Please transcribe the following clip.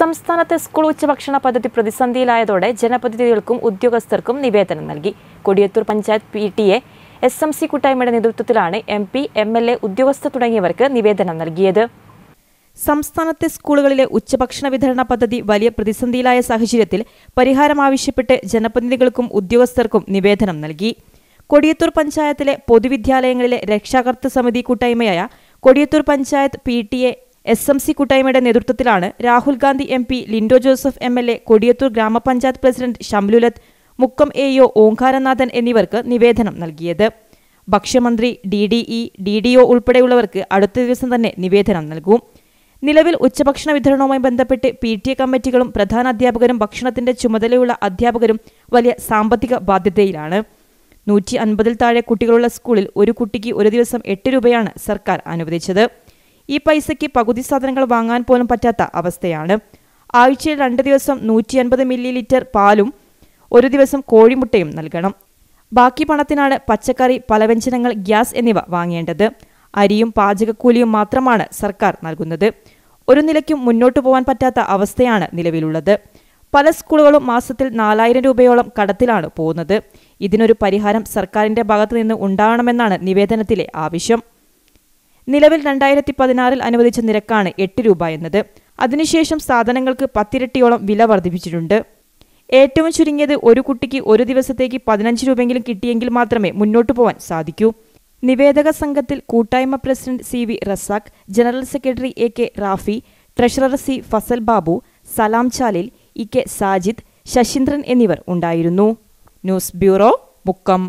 സംസ്ഥാനത്തെ സ്കൂൾ ഉച്ചഭക്ഷണ പദ്ധതി പ്രതിസന്ധിയിലായതോടെ ജനപ്രതിനിധികൾക്കും ഉദ്യോഗസ്ഥർക്കും നിവേദനം നൽകി Kodiyathur panchayat P T A S M C കൂട്ടായ്മയുടെ നേതൃത്വത്തിലാണ് M P M L A ഉദ്യോഗസ്ഥർ തുടങ്ങിയവർക്ക് നിവേദനം നൽകിയത് സംസ്ഥാനത്തെ സ്കൂളുകളിലെ ഉച്ചഭക്ഷണ വിതരണ പദ്ധതി വലിയ പ്രതിസന്ധിയിലായ സാഹചര്യത്തിൽ പരിഹാരം ആവശ്യപ്പെട്ട് ജനപ്രതിനിധികൾക്കും ഉദ്യോഗസ്ഥർക്കും നിവേദനം നൽകി കൊടിയത്തൂർ പഞ്ചായത്തിലെ പൊതുവിദ്യാലയങ്ങളിലെ രക്ഷാകർത്തൃ സമിതി കൂട്ടായ്മയായ Kodiyathur panchayat P T A S M C കൂട്ടായ്മയുടെ നേതൃത്വത്തിലാണ് Rahul Gandhi M P Lindo Joseph M L A Kodiyathur ഗ്രാമപഞ്ചായത്ത് president Shamlulath Mukkam A O Omkaranathan എന്നിവർക്ക് നിവേദനം നൽകിയത് ഭക്ഷ്യമന്ത്രി D D E D D O ഉൾപ്പെടെയുള്ളവർക്ക് അടുത്ത ദിവസം തന്നെ നിവേദനം നൽകും നിലവിൽ ഉച്ചഭക്ഷണ വിതരണവുമായി ബന്ധപ്പെട്ട് പി ടി എ കമ്മിറ്റികളും പ്രധാന അധ്യാപകരും ഭക്ഷണത്തിന്റെ ചുമതലയുള്ള അധ്യാപകരും വലിയ സാമ്പത്തിക ബാധ്യതയിലാണ് നൂറ്റി അൻപതിൽ താഴെ കുട്ടികളുള്ള സ്കൂളിൽ ഒരു കുട്ടിക്ക് ഒരു ദിവസം എട്ട് രൂപയാണ് സർക്കാർ അനുവദിച്ചത് ഈ പൈസയ്ക്ക് പകുതി സാധനങ്ങൾ വാങ്ങാൻ പോലും പറ്റാത്ത അവസ്ഥയാണ് ആഴ്ചയിൽ രണ്ട് ദിവസം നൂറ്റി അൻപത് മില്ലി ലിറ്റർ പാലും ഒരു ദിവസം കോഴിമുട്ടയും നൽകണം ബാക്കി പണത്തിനാണ് പച്ചക്കറി പലവ്യഞ്ജനങ്ങൾ ഗ്യാസ് എന്നിവ വാങ്ങേണ്ടത് അരിയും പാചകക്കൂലിയും മാത്രമാണ് സർക്കാർ നൽകുന്നത് ഒരു നിലയ്ക്കും മുന്നോട്ടു പോകാൻ പറ്റാത്ത അവസ്ഥയാണ് നിലവിലുള്ളത് പല സ്കൂളുകളും മാസത്തിൽ നാലായിരം രൂപയോളം കടത്തിലാണ് പോകുന്നത് ഇതിനൊരു പരിഹാരം സർക്കാരിന്റെ ഭാഗത്തു നിന്ന് ഉണ്ടാകണമെന്നാണ് നിവേദനത്തിലെ ആവശ്യം നിലവിൽ രണ്ടായിരത്തി പതിനാറിൽ അനുവദിച്ച നിരക്കാണ് എട്ട് രൂപ എന്നത് അതിനുശേഷം സാധനങ്ങൾക്ക് പത്തിരട്ടിയോളം വില വർദ്ധിപ്പിച്ചിട്ടുണ്ട് ഏറ്റവും ചുരുങ്ങിയത് ഒരു കുട്ടിക്ക് ഒരു ദിവസത്തേക്ക് പതിനഞ്ച് രൂപയെങ്കിലും കിട്ടിയെങ്കിൽ മാത്രമേ മുന്നോട്ടു പോവാൻ സാധിക്കൂ നിവേദക സംഘത്തിൽ കൂട്ടായ്മ president C V Razak general secretary A K Rafi treasurer C Fasal Babu Salam Chalil E K Sajid Saseendran എന്നിവർ ഉണ്ടായിരുന്നു ന്യൂസ് ബ്യൂറോ മുക്കം